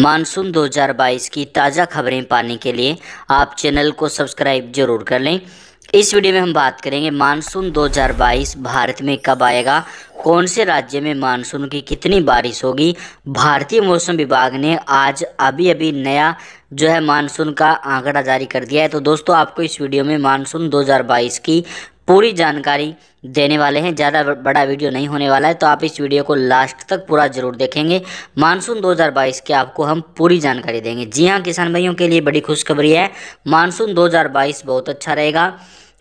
monsoon 2022 की ताज़ा खबरें पाने के लिए आप चैनल को सब्सक्राइब जरूर कर लें इस वीडियो में हम बात करेंगे मानसून 2022 भारत में कब आएगा कौन से राज्य में मानसून की कितनी बारिश होगी भारतीय मौसम विभाग ने आज अभी अभी नया जो है मानसून का आंकड़ा जारी कर दिया है तो दोस्तों आपको इस वीडियो में मानसून 2022 की पूरी जानकारी देने वाले हैं ज़्यादा बड़ा वीडियो नहीं होने वाला है तो आप इस वीडियो को लास्ट तक पूरा जरूर देखेंगे मानसून 2022 की आपको हम पूरी जानकारी देंगे जी हाँ किसान भाइयों के लिए बड़ी खुशखबरी है मानसून 2022 बहुत अच्छा रहेगा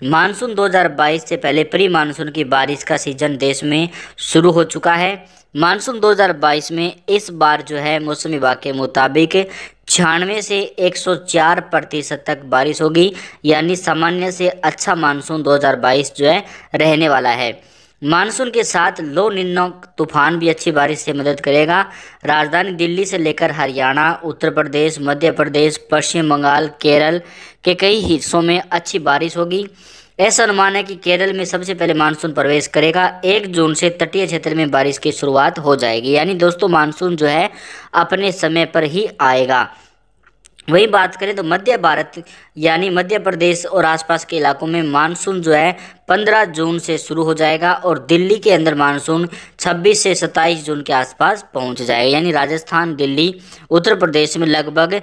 मानसून 2022 से पहले प्री मानसून की बारिश का सीजन देश में शुरू हो चुका है मानसून 2022 में इस बार जो है मौसम विभाग के मुताबिक छियानवे से 104 प्रतिशत तक बारिश होगी यानी सामान्य से अच्छा मानसून 2022 जो है रहने वाला है मानसून के साथ लो निन्नो तूफान भी अच्छी बारिश से मदद करेगा राजधानी दिल्ली से लेकर हरियाणा उत्तर प्रदेश मध्य प्रदेश पश्चिम बंगाल केरल के कई हिस्सों में अच्छी बारिश होगी ऐसा अनुमान है कि केरल में सबसे पहले मानसून प्रवेश करेगा एक जून से तटीय क्षेत्र में बारिश की शुरुआत हो जाएगी यानी दोस्तों मानसून जो है अपने समय पर ही आएगा वही बात करें तो मध्य भारत यानी मध्य प्रदेश और आसपास के इलाकों में मानसून जो है 15 जून से शुरू हो जाएगा और दिल्ली के अंदर मानसून 26 से 27 जून के आसपास पहुंच जाएगा यानी राजस्थान दिल्ली उत्तर प्रदेश में लगभग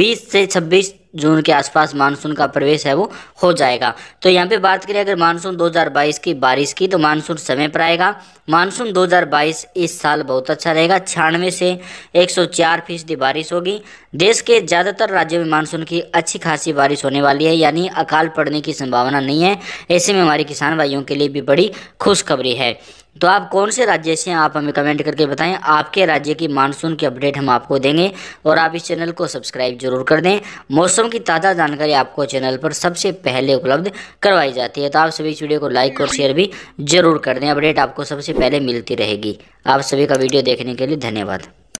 20 से 26 जून के आसपास मानसून का प्रवेश है वो हो जाएगा तो यहाँ पे बात करें अगर मानसून 2022 की बारिश की तो मानसून समय पर आएगा मानसून 2022 इस साल बहुत अच्छा रहेगा छियानवे से 104 फीसदी बारिश होगी देश के ज़्यादातर राज्यों में मानसून की अच्छी खासी बारिश होने वाली है यानी अकाल पड़ने की संभावना नहीं है ऐसे में हमारी किसान भाइयों के लिए भी बड़ी खुशखबरी है तो आप कौन से राज्य से हैं आप हमें कमेंट करके बताएं आपके राज्य की मानसून की अपडेट हम आपको देंगे और आप इस चैनल को सब्सक्राइब जरूर कर दें मौसम की ताज़ा जानकारी आपको चैनल पर सबसे पहले उपलब्ध करवाई जाती है तो आप सभी इस वीडियो को लाइक और शेयर भी जरूर कर दें अपडेट आपको सबसे पहले मिलती रहेगी आप सभी का वीडियो देखने के लिए धन्यवाद